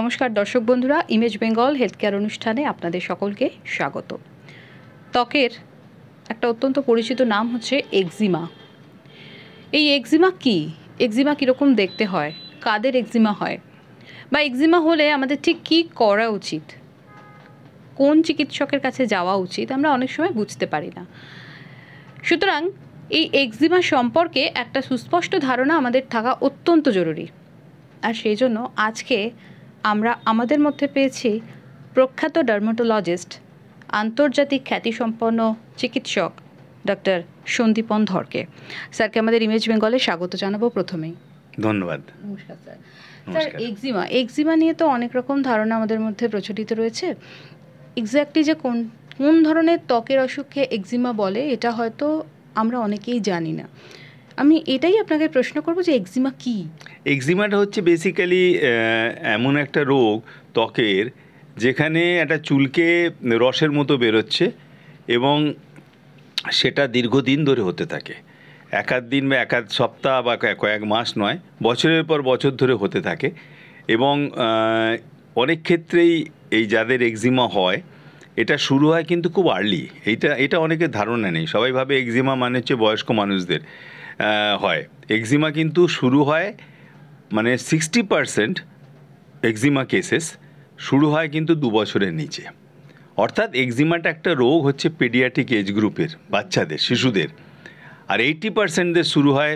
নমস্কার দর্শক বন্ধুরা ইমেজ বেঙ্গল হেলথ কেয়ার অনুষ্ঠানে আপনাদের সকলকে স্বাগত ত্বকের একটা অত্যন্ত পরিচিত নাম হচ্ছে এক্সিমা এই এক্সিমা কি এক্সিমা কীরকম দেখতে হয় কাদের এক্সিমা হয় বা এক্সিমা হলে আমাদের ঠিক কি করা উচিত কোন চিকিৎসকের কাছে যাওয়া উচিত আমরা অনেক সময় বুঝতে পারি না সুতরাং এই এক্সিমা সম্পর্কে একটা সুস্পষ্ট ধারণা আমাদের থাকা অত্যন্ত জরুরি আর সেই জন্য আজকে আমরা আমাদের মধ্যে পেয়েছি প্রখ্যাত ডার্মাটোলজিস্ট আন্তর্জাতিক খ্যাতিসম্পন্ন চিকিৎসক ডক্টর সন্দীপন ধরকে স্যারকে আমাদের ইমেজ বেঙ্গলে স্বাগত জানাবো প্রথমেই ধন্যবাদ নমস্কার স্যার স্যার এক্সিমা এক্সিমা নিয়ে তো অনেক রকম ধারণা আমাদের মধ্যে প্রচলিত রয়েছে এক্স্যাক্টলি যে কোন কোন ধরনের ত্বকের অসুখকে এক্সিমা বলে এটা হয়তো আমরা অনেকেই জানি না আমি এটাই আপনাকে প্রশ্ন করব যে এক্সিমা কি এক্সিমাটা হচ্ছে বেসিক্যালি এমন একটা রোগ ত্বকের যেখানে একটা চুলকে রসের মতো বেরোচ্ছে এবং সেটা দীর্ঘদিন ধরে হতে থাকে একাধ দিন বা একাধ সপ্তাহ বা কয়েক মাস নয় বছরের পর বছর ধরে হতে থাকে এবং অনেক ক্ষেত্রেই এই যাদের এক্সিমা হয় এটা শুরু হয় কিন্তু খুব আর্লি এইটা এটা অনেকের ধারণা নেই সবাই ভাবে এক্সিমা মানে হচ্ছে বয়স্ক মানুষদের হয় এক্সিমা কিন্তু শুরু হয় মানে সিক্সটি পারসেন্ট এক্সিমা কেসেস শুরু হয় কিন্তু দু বছরের নিচে অর্থাৎ এক্সিমাটা একটা রোগ হচ্ছে পেডিয়াটিক এজ গ্রুপের বাচ্চাদের শিশুদের আর এইটি পার্সেন্টদের শুরু হয়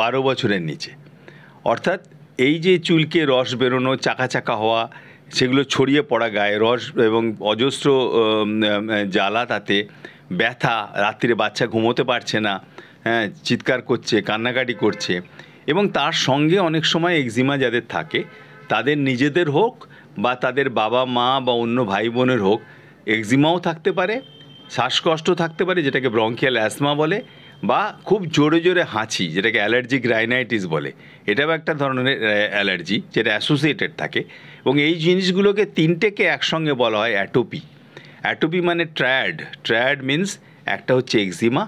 বারো বছরের নিচে অর্থাৎ এই যে চুলকে রস বেরোনো চাকা চাকা হওয়া সেগুলো ছড়িয়ে পড়া গায়ে রস এবং অজস্র জ্বালা তাতে ব্যথা রাত্রিরে বাচ্চা ঘুমোতে পারছে না হ্যাঁ চিৎকার করছে কান্নাকাটি করছে এবং তার সঙ্গে অনেক সময় এক্সিমা যাদের থাকে তাদের নিজেদের হোক বা তাদের বাবা মা বা অন্য ভাই বোনের হোক এক্সিমাও থাকতে পারে শ্বাসকষ্ট থাকতে পারে যেটাকে ব্রঙ্কিয়াল অ্যাসমা বলে বা খুব জোরে জোরে হাঁচি যেটাকে অ্যালার্জিক রাইনাইটিস বলে এটাও একটা ধরনের অ্যালার্জি যেটা অ্যাসোসিয়েটেড থাকে এবং এই জিনিসগুলোকে তিনটেকে একসঙ্গে বলা হয় অ্যাটোপি অ্যাটোপি মানে ট্র্যাড ট্র্যাড মিন্স একটা হচ্ছে এক্সিমা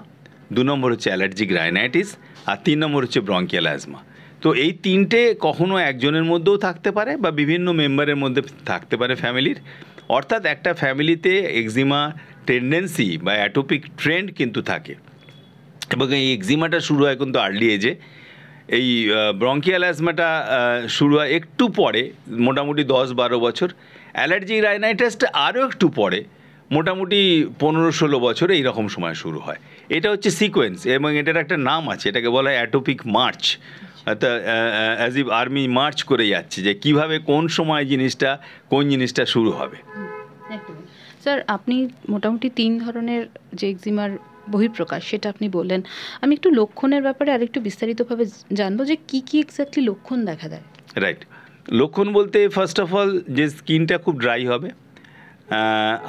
দু নম্বর হচ্ছে অ্যালার্জিক রাইনাইটিস আর তিন নম্বর হচ্ছে ব্রঙ্কিয়াল অ্যাজমা তো এই তিনটে কখনো একজনের মধ্যেও থাকতে পারে বা বিভিন্ন মেম্বারের মধ্যে থাকতে পারে ফ্যামিলির অর্থাৎ একটা ফ্যামিলিতে এক্সিমা টেন্ডেন্সি বা অ্যাটোপিক ট্রেন্ড কিন্তু থাকে এবং এই এক্সিমাটা শুরু হয় কিন্তু আর্লি এজে এই ব্রঙ্কিয়াল অ্যাজমাটা শুরু হয় একটু পরে মোটামুটি দশ বারো বছর অ্যালার্জি রাইনাইটাসটা আরও একটু পরে মোটামুটি পনেরো ষোলো বছর এইরকম সময় শুরু হয় এটা হচ্ছে সিকোয়েন্স এবং এটার একটা নাম আছে এটাকে বলা হয় অ্যাটোপিক মার্চ অর্থাৎ অ্যাজ ইভ আর্মি মার্চ করে যাচ্ছে যে কিভাবে কোন সময় জিনিসটা কোন জিনিসটা শুরু হবে স্যার আপনি মোটামুটি তিন ধরনের যে এক্সিমার বহিঃপ্রকাশ সেটা আপনি বললেন আমি একটু লক্ষণের ব্যাপারে আরেকটু বিস্তারিতভাবে জানবো যে কি কি এক্স্যাক্টলি লক্ষণ দেখা দেয় রাইট লক্ষণ বলতে ফার্স্ট অফ অল যে স্কিনটা খুব ড্রাই হবে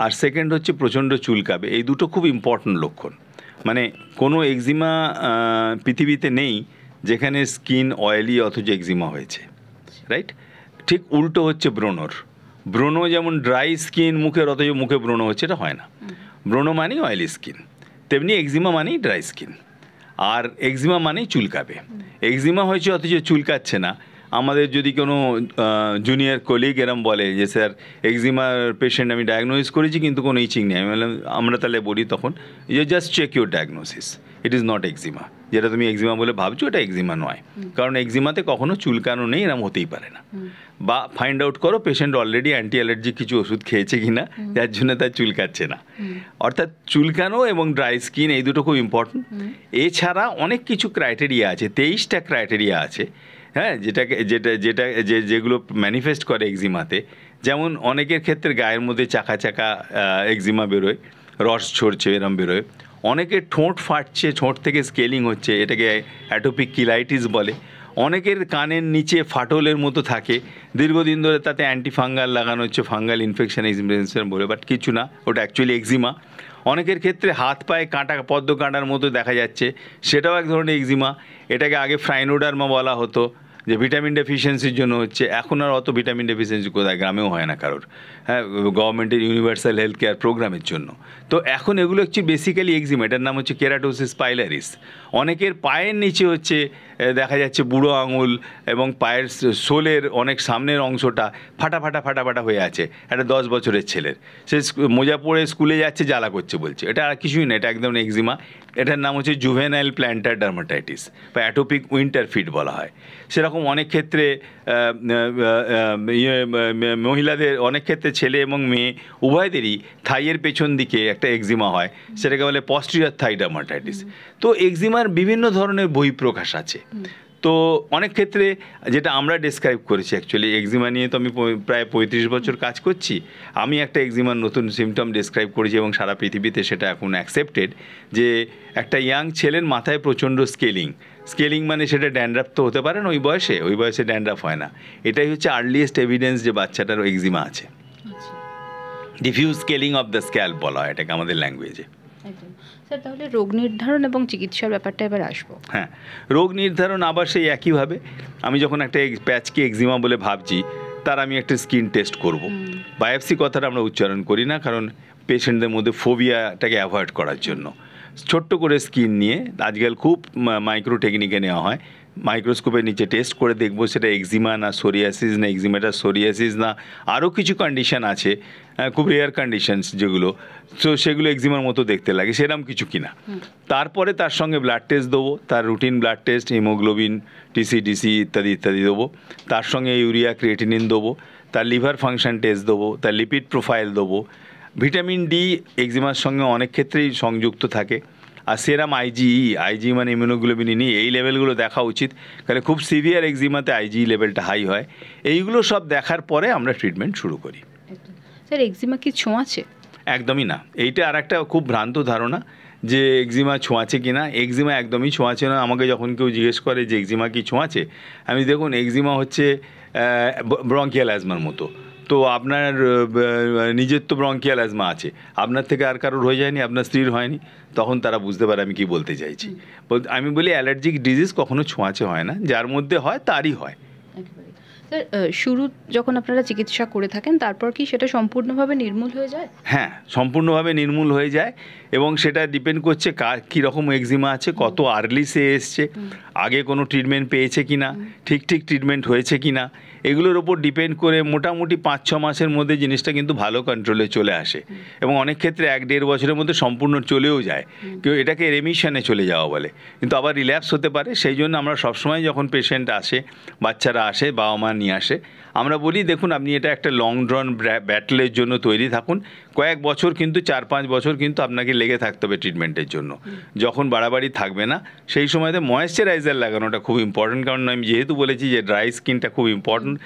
আর সেকেন্ড হচ্ছে প্রচণ্ড চুলকাবে এই দুটো খুব ইম্পর্ট্যান্ট লক্ষণ মানে কোনো এক্সিমা পৃথিবীতে নেই যেখানে স্কিন অয়েলি অথচ এক্সিমা হয়েছে রাইট ঠিক উল্টো হচ্ছে ব্রণর ব্রণ যেমন ড্রাই স্কিন মুখের অথচ মুখে ব্রণ হচ্ছে এটা হয় না ব্রণ মানেই অয়েলি স্কিন তেমনি এক্সিমা মানেই ড্রাই স্কিন আর এক্সিমা মানেই চুলকাবে এক্সিমা হয়েছে অথচ চুলকাচ্ছে না আমাদের যদি কোনো জুনিয়র কলিগ এরম বলে যে স্যার এক্সিমার পেশেন্ট আমি ডায়াগনোসিস করেছি কিন্তু কোনো ইচিং নেই আমি বললাম আমরা তাহলে বলি তখন যে just check your diagnosis it is not eczema যেটা তুমি এক্সিমা বলে ভাবছো এটা এক্সিমা নয় কারণ এক্সিমাতে কখনো চুলকানো নেই এরম হতেই পারে না বা ফাইন্ড আউট করো পেশেন্ট অলরেডি অ্যান্টি অ্যালার্জি কিছু ওষুধ খেয়েছে কি না যার জন্য তার চুলকাচ্ছে না অর্থাৎ চুলকানো এবং ড্রাই স্কিন এই দুটো খুব ইম্পর্টেন্ট এছাড়া অনেক কিছু ক্রাইটেরিয়া আছে তেইশটা ক্রাইটেরিয়া আছে হ্যাঁ যেটাকে যেটা যেটা যে যেগুলো ম্যানিফেস্ট করে এক্সিমাতে যেমন অনেকের ক্ষেত্রে গায়ের মধ্যে চাকা চাকা এক্সিমা বেরোয় রস ছড়ছে এরম বেরোয় অনেকের ঠোঁট ফাটছে ঠোঁট থেকে স্কেলিং হচ্ছে এটাকে অ্যাটোপিক কিলাইটিস বলে অনেকের কানের নিচে ফাটলের মতো থাকে দীর্ঘদিন ধরে তাতে অ্যান্টিফাঙ্গাল লাগানো হচ্ছে ফাঙ্গাল ইনফেকশন ইনফেকশন বলে বাট কিছু না ওটা অ্যাকচুয়ালি এক্সিমা অনেকের ক্ষেত্রে হাত পায়ে কাঁটা পদ্ম কাঁটার মতো দেখা যাচ্ছে সেটাও এক ধরনের এক্সিমা এটাকে আগে ফ্রাইনোডার্মা বলা হতো যে ভিটামিন ডেফিসিয়েন্সির জন্য হচ্ছে এখন আর অত ভিটামিন ডেফিসিয়েন্সি কোথায় গ্রামেও হয় না কারোর হ্যাঁ গভর্নমেন্টের ইউনিভার্সাল হেলথ কেয়ার প্রোগ্রামের জন্য তো এখন এগুলো হচ্ছে বেসিক্যালি এক্সিম এটার নাম হচ্ছে কেরাটোসিস পাইলারিস অনেকের পায়ের নিচে হচ্ছে দেখা যাচ্ছে বুড়ো আঙুল এবং পায়ের সোলের অনেক সামনের অংশটা ফাটা ফাটা ফাটা ফাটা হয়ে আছে একটা দশ বছরের ছেলের সে মোজা পড়ে স্কুলে যাচ্ছে জ্বালা করছে বলছে এটা আর কিছুই না এটা একদম এক্সিমা এটার নাম হচ্ছে জুভেনাইল প্ল্যান্টার ডার্মাটাইটিস বা অ্যাটোপিক উইন্টার ফিট বলা হয় সেরকম এরকম অনেক ক্ষেত্রে ইয়ে, মহিলাদের অনেক ক্ষেত্রে ছেলে এবং মেয়ে উভয়দেরই থাইয়ের পেছন দিকে একটা এক্সিমা হয় সেটাকে বলে পস্টিরিয়ার থাইডামাটাইটিস তো এক্সিমার বিভিন্ন ধরনের বহিঃপ্রকাশ আছে তো অনেক ক্ষেত্রে যেটা আমরা ডেসক্রাইব করেছি অ্যাকচুয়ালি এক্সিমা নিয়ে তো আমি প্রায় পঁয়ত্রিশ বছর কাজ করছি আমি একটা এক্সিমার নতুন সিমটম ডেসক্রাইব করেছি এবং সারা পৃথিবীতে সেটা এখন অ্যাকসেপ্টেড যে একটা ইয়াং ছেলের মাথায় প্রচণ্ড স্কেলিং স্কেলিং মানে সেটা ড্যান্ড্রাফ তো হতে পারে না ওই বয়সে ওই বয়সে ড্যান্ড্রাফ হয় না এটাই হচ্ছে আর্লিয়েস্ট এভিডেন্স যে বাচ্চাটার এক্সিমা আছে diffuse scaling of the scalp বলা হয় এটাকে আমাদের ল্যাঙ্গুয়েজে স্যার তাহলে রোগ নির্ধারণ এবং চিকিৎসার ব্যাপারটা এবার আসবো হ্যাঁ রোগ নির্ধারণ আবার সেই একইভাবে আমি যখন একটা প্যাচকে এক্সিমা বলে ভাবছি তার আমি একটা স্কিন টেস্ট করব বায়োপসি কথাটা আমরা উচ্চারণ করি না কারণ পেশেন্টদের মধ্যে ফোবিয়াটাকে অ্যাভয়েড করার জন্য ছোট্ট করে স্কিন নিয়ে আজকাল খুব মাইক্রো টেকনিকে নেওয়া হয় মাইক্রোস্কোপের নিচে টেস্ট করে দেখবো সেটা এক্সিমা না সোরিয়াসিস না এক্সিমাটা সোরিয়াসিস না আরও কিছু কন্ডিশান আছে খুব রেয়ার কন্ডিশনস যেগুলো তো সেগুলো এক্সিমার মতো দেখতে লাগে সেরম কিছু কিনা তারপরে তার সঙ্গে ব্লাড টেস্ট দেবো তার routine blood test haemoglobin DC ইত্যাদি ইত্যাদি দেবো তার সঙ্গে ইউরিয়া ক্রিয়েটিনিন দেবো তার লিভার ফাংশন টেস্ট দেবো তার লিপিড প্রোফাইল দেবো ভিটামিন ডি এক্সিমার সঙ্গে অনেক ক্ষেত্রেই সংযুক্ত থাকে আর সেরাম আইজি আইজি মানে ইমিউনোগ্লোবিন ইনি e, এই লেভেলগুলো দেখা উচিত কারণ খুব সিভিয়ার এক্সিমাতে আইজি লেভেলটা হাই হয় এইগুলো সব দেখার পরে আমরা ট্রিটমেন্ট শুরু করি স্যার এক্সিমা কি ছোঁয়াছে একদমই না এইটা আর একটা খুব ভ্রান্ত ধারণা যে এক্সিমা ছোঁয়াচে কি না এক্সিমা একদমই ছোঁয়াছে না আমাকে যখন কেউ জিজ্ঞেস করে যে এক্সিমা কি ছোঁয়াচে আমি দেখুন এক্সিমা হচ্ছে ব্রঙ্কিয়াল অ্যাজমার মতো তো আপনার নিজের তো ব্রঙ্কিয়াল অ্যাজমা আছে আপনার থেকে আর কারোর হয়ে যায়নি আপনার স্ত্রীর হয়নি তখন তারা বুঝতে পারে আমি কি বলতে চাইছি আমি বলি অ্যালার্জিক ডিজিজ কখনো ছোঁয়াচে হয় না যার মধ্যে হয় তারই হয় স্যার শুরু যখন আপনারা চিকিৎসা করে থাকেন তারপর কি সেটা সম্পূর্ণভাবে নির্মূল হয়ে যায় হ্যাঁ সম্পূর্ণভাবে নির্মূল হয়ে যায় এবং সেটা ডিপেন্ড করছে কার কীরকম এক্সিমা আছে কত আর্লি সে এসছে আগে কোনো ট্রিটমেন্ট পেয়েছে কি না ঠিক ঠিক ট্রিটমেন্ট হয়েছে কি না এগুলোর ওপর ডিপেন্ড করে মোটামুটি পাঁচ ছ মাসের মধ্যে জিনিসটা কিন্তু ভালো কন্ট্রোলে চলে আসে এবং অনেক ক্ষেত্রে এক দেড় বছরের মধ্যে সম্পূর্ণ চলেও যায় কেউ এটাকে রেমিশনে চলে যাওয়া বলে কিন্তু আবার রিল্যাক্স হতে পারে সেই জন্য আমরা সবসময় যখন পেশেন্ট আসে বাচ্চারা আসে বাবা মা নিয়ে আসে আমরা বলি দেখুন আপনি এটা একটা লং ড্রন ব্যাটলের জন্য তৈরি থাকুন কয়েক বছর কিন্তু চার পাঁচ বছর কিন্তু আপনাকে লেগে থাকতে হবে ট্রিটমেন্টের জন্য যখন বাড়াবাড়ি থাকবে না সেই সময়তে ময়েশ্চারাইজার লাগানোটা খুব ইম্পর্টেন্ট কারণ আমি যেহেতু বলেছি যে ড্রাই স্কিনটা খুব ইম্পর্টেন্ট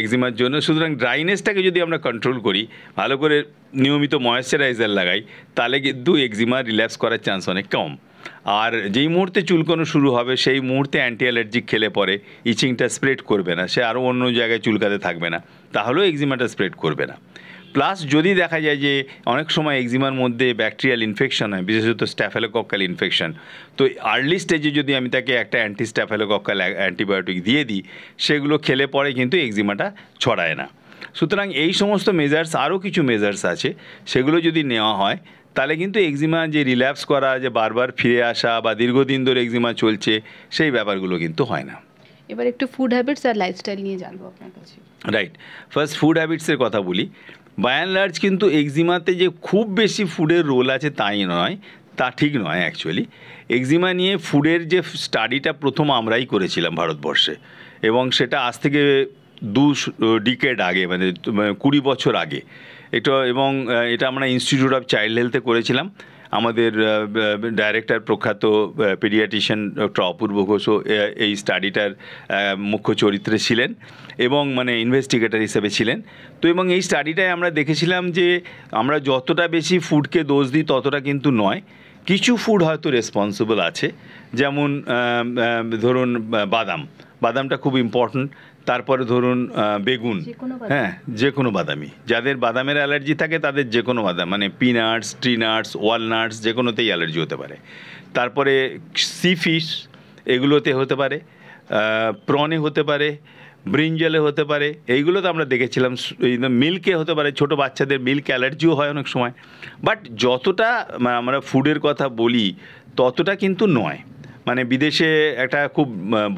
এক্সিমার জন্য সুতরাং ড্রাইনেসটাকে যদি আমরা কন্ট্রোল করি ভালো করে নিয়মিত ময়েশ্চারাইজার লাগাই তাহলে কিন্তু এক্সিমা রিল্যাক্স করার চান্স অনেক কম আর যেই মুহূর্তে চুলকানো শুরু হবে সেই মুহূর্তে অ্যান্টি অ্যালার্জিক খেলে পরে ইচিংটা স্প্রেড করবে না সে আরও অন্য জায়গায় চুলকাতে থাকবে না তাহলেও এক্সিমাটা স্প্রেড করবে না প্লাস যদি দেখা যায় যে অনেক সময় এক্সিমার মধ্যে ব্যাকটেরিয়াল ইনফেকশন হয় বিশেষত স্ট্যাফেলোকক্কাল ইনফেকশন তো আর্লি স্টেজে যদি আমি তাকে একটা অ্যান্টি স্ট্যাফেলোকক্কাল অ্যান্টিবায়োটিক দিয়ে দিই সেগুলো খেলে পরে কিন্তু এক্সিমাটা ছড়ায় না সুতরাং এই সমস্ত মেজার্স আরও কিছু মেজার্স আছে সেগুলো যদি নেওয়া হয় তাহলে কিন্তু এক্সিমা যে রিল্যাপস করা যে বারবার ফিরে আসা বা দীর্ঘদিন ধরে এক্সিমা চলছে সেই ব্যাপারগুলো কিন্তু হয় না এবার একটু ফুড হ্যাবিটস আর লাইফস্টাইল নিয়ে জানবো আপনার কাছে রাইট ফার্স্ট ফুড হ্যাবিটসের কথা বলি বাই অ্যান্ড লার্জ কিন্তু এক্সিমাতে যে খুব বেশি ফুডের রোল আছে তাই নয় তা ঠিক নয় অ্যাকচুয়ালি এক্সিমা নিয়ে ফুডের যে স্টাডিটা প্রথম আমরাই করেছিলাম ভারতবর্ষে এবং সেটা আজ থেকে দু ডিকেড আগে মানে, মানে কুড়ি বছর আগে এটা এবং এটা আমরা ইনস্টিটিউট অফ চাইল্ড হেলথে করেছিলাম আমাদের ডাইরেক্টর প্রখ্যাত পেডিয়াটিশিয়ান ডক্টর অপূর্ব ঘোষও এই স্টাডিটার মুখ্য চরিত্রে ছিলেন এবং মানে ইনভেস্টিগেটর হিসেবে ছিলেন তো এবং এই স্টাডিটায় আমরা দেখেছিলাম যে আমরা যতটা বেশি ফুডকে দোষ দিই ততটা কিন্তু নয় কিছু ফুড হয়তো রেসপন্সিবল আছে যেমন ধরুন বাদাম বাদামটা খুব ইম্পর্ট্যান্ট তারপরে ধরুন বেগুন হ্যাঁ যে কোনো বাদামি যাদের বাদামের অ্যালার্জি থাকে তাদের যে কোনো বাদাম মানে পিনাটস ট্রিনাটস ওয়ালনাটস যে কোনোতেই অ্যালার্জি হতে পারে তারপরে সি ফিশ এগুলোতে হতে পারে প্রনে হতে পারে ব্রিঞ্জলে হতে পারে এইগুলো তো আমরা দেখেছিলাম মিল্কে হতে পারে ছোট বাচ্চাদের মিল্ক অ্যালার্জিও হয় অনেক সময় বাট যতটা মানে আমরা ফুডের কথা বলি ততটা কিন্তু নয় মানে বিদেশে একটা খুব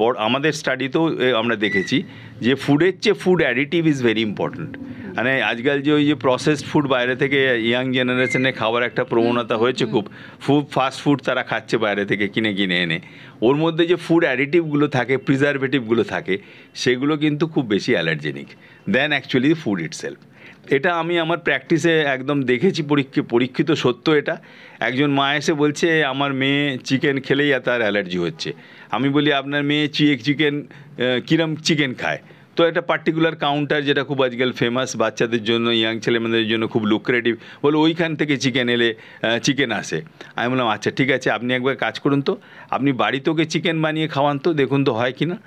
বড় আমাদের স্টাডিতেও আমরা দেখেছি যে ফুডের চেয়ে food additive is very important মানে আজকাল যে ওই যে প্রসেসড ফুড বাইরে থেকে ইয়াং জেনারেশনে খাওয়ার একটা প্রবণতা হয়েছে খুব ফুড ফাস্ট ফুড তারা খাচ্ছে বাইরে থেকে কিনে কিনে এনে ওর মধ্যে যে ফুড অ্যাডিটিভগুলো থাকে প্রিজারভেটিভগুলো থাকে সেগুলো কিন্তু খুব বেশি allergenic then actually food itself এটা আমি আমার প্র্যাকটিসে একদম দেখেছি পরীক্ষা পরীক্ষিত সত্য এটা একজন মা এসে বলছে আমার মেয়ে চিকেন খেলেই তার অ্যালার্জি হচ্ছে আমি বলি আপনার মেয়ে চিক চিকেন কিরম চিকেন খায় তো একটা পার্টিকুলার কাউন্টার যেটা খুব আজকাল ফেমাস বাচ্চাদের জন্য ইয়াং ছেলেমেয়েদের জন্য খুব লুক্রেটিভ বলে ওইখান থেকে চিকেন এলে চিকেন আসে আমি বললাম আচ্ছা ঠিক আছে আপনি একবার কাজ করুন তো আপনি বাড়িতে ওকে চিকেন বানিয়ে খাওয়ান তো দেখুন তো হয় কি না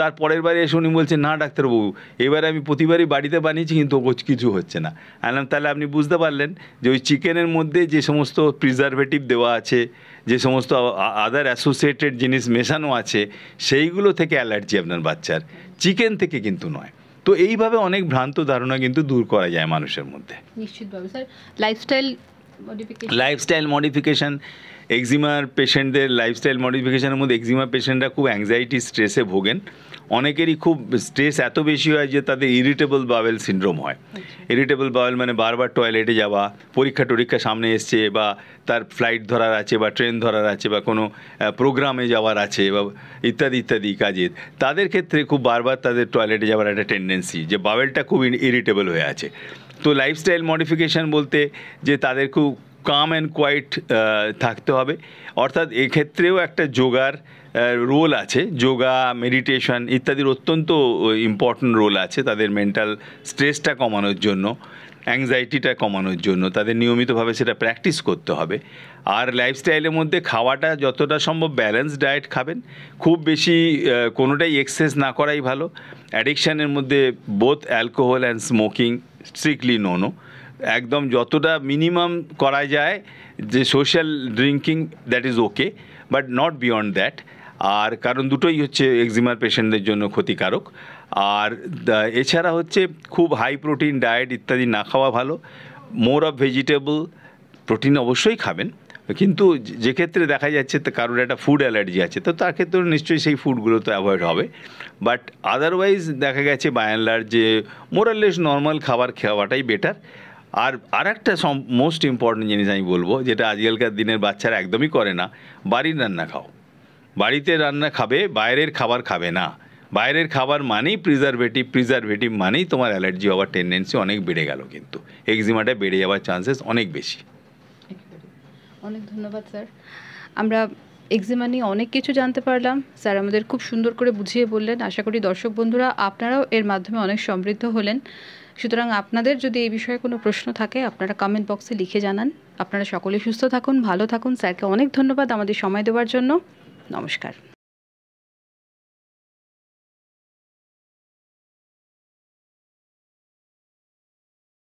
তার পরের বারে এসে উনি বলছেন না ডাক্তারবাবু এবারে আমি প্রতিবারই বাড়িতে বানিয়েছি কিন্তু কিছু হচ্ছে না আনলাম তাহলে আপনি বুঝতে পারলেন যে ওই চিকেনের মধ্যে যে সমস্ত প্রিজারভেটিভ দেওয়া আছে যে সমস্ত আদার অ্যাসোসিয়েটেড জিনিস মেশানো আছে সেইগুলো থেকে অ্যালার্জি আপনার বাচ্চার চিকেন থেকে কিন্তু নয় তো এইভাবে অনেক ভ্রান্ত ধারণা কিন্তু দূর করা যায় মানুষের মধ্যে নিশ্চিতভাবে স্যার লাইফস্টাইল লাইফস্টাইল মডিফিকেশন এক্সিমার পেশেন্টদের লাইফস্টাইল মডিফিকেশনের মধ্যে এক্সিমা পেশেন্টরা খুব অ্যাংজাইটি স্ট্রেসে ভোগেন অনেকেরই খুব স্ট্রেস এত বেশি হয় যে তাদের ইরিটেবল বাওয়েল সিন্ড্রোম হয় ইরিটেবল আচ্ছা। বাওয়েল মানে বারবার টয়লেটে যাওয়া পরীক্ষা টরীক্ষা সামনে এসছে বা তার ফ্লাইট ধরার আছে বা ট্রেন ধরার আছে বা কোনো প্রোগ্রামে যাওয়ার আছে বা ইত্যাদি ইত্যাদি কাজের তাদের ক্ষেত্রে খুব বারবার তাদের টয়লেটে যাওয়ার একটা টেন্ডেন্সি যে বাওয়েলটা খুব ইরিটেবল হয়ে আছে তো লাইফস্টাইল মডিফিকেশান বলতে যে তাদের খুব কাম অ্যান্ড কোয়াইট থাকতে হবে অর্থাৎ এক্ষেত্রেও একটা যোগার রোল uh, আছে যোগা মেডিটেশন ইত্যাদির অত্যন্ত ইম্পর্ট্যান্ট রোল আছে তাদের মেন্টাল স্ট্রেসটা কমানোর জন্য অ্যাংজাইটিটা কমানোর জন্য তাদের নিয়মিতভাবে সেটা প্র্যাকটিস করতে হবে আর লাইফস্টাইলের মধ্যে খাওয়াটা যতটা সম্ভব ব্যালেন্স ডায়েট খাবেন খুব বেশি কোনোটাই এক্সেস না করাই ভালো অ্যাডিকশানের মধ্যে both alcohol and smoking strictly no no একদম যতটা মিনিমাম করা যায় যে social drinking that is okay but not beyond that আর কারণ দুটোই হচ্ছে এক্সিমার পেশেন্টদের জন্য ক্ষতিকারক আর এছাড়া হচ্ছে খুব হাই প্রোটিন ডায়েট ইত্যাদি না খাওয়া ভালো মোর অফ ভেজিটেবল প্রোটিন অবশ্যই খাবেন কিন্তু যে ক্ষেত্রে দেখা যাচ্ছে কারোর একটা ফুড অ্যালার্জি আছে তো তার ক্ষেত্রে নিশ্চয়ই সেই ফুডগুলো তো অ্যাভয়েড হবে বাট আদারওয়াইজ দেখা গেছে বায়ানলার যে মোরালেস নর্মাল খাবার খাওয়াটাই বেটার আর আর একটা মোস্ট ইম্পর্টেন্ট জিনিস আমি বলবো যেটা আজকালকার দিনের বাচ্চারা একদমই করে না বাড়ির রান্না খাও বাড়িতে রান্না খাবে বাইরের খাবার খাবে না বাইরের খাবার মানেই প্রিজারভেটিভ প্রিজারভেটিভ মানেই তোমার অ্যালার্জি হওয়ার টেন্ডেন্সি অনেক বেড়ে গেল কিন্তু এক্সিমাটা বেড়ে যাওয়ার চান্সেস অনেক বেশি অনেক ধন্যবাদ স্যার আমরা এক্সিমা নিয়ে অনেক কিছু জানতে পারলাম স্যার আমাদের খুব সুন্দর করে বুঝিয়ে বললেন আশা করি দর্শক বন্ধুরা আপনারাও এর মাধ্যমে অনেক সমৃদ্ধ হলেন সুতরাং আপনাদের যদি এই বিষয়ে কোনো প্রশ্ন থাকে আপনারা কমেন্ট বক্সে লিখে জানান আপনারা সকলে সুস্থ থাকুন ভালো থাকুন স্যারকে অনেক ধন্যবাদ আমাদের সময় দেওয়ার জন্য নমস্কার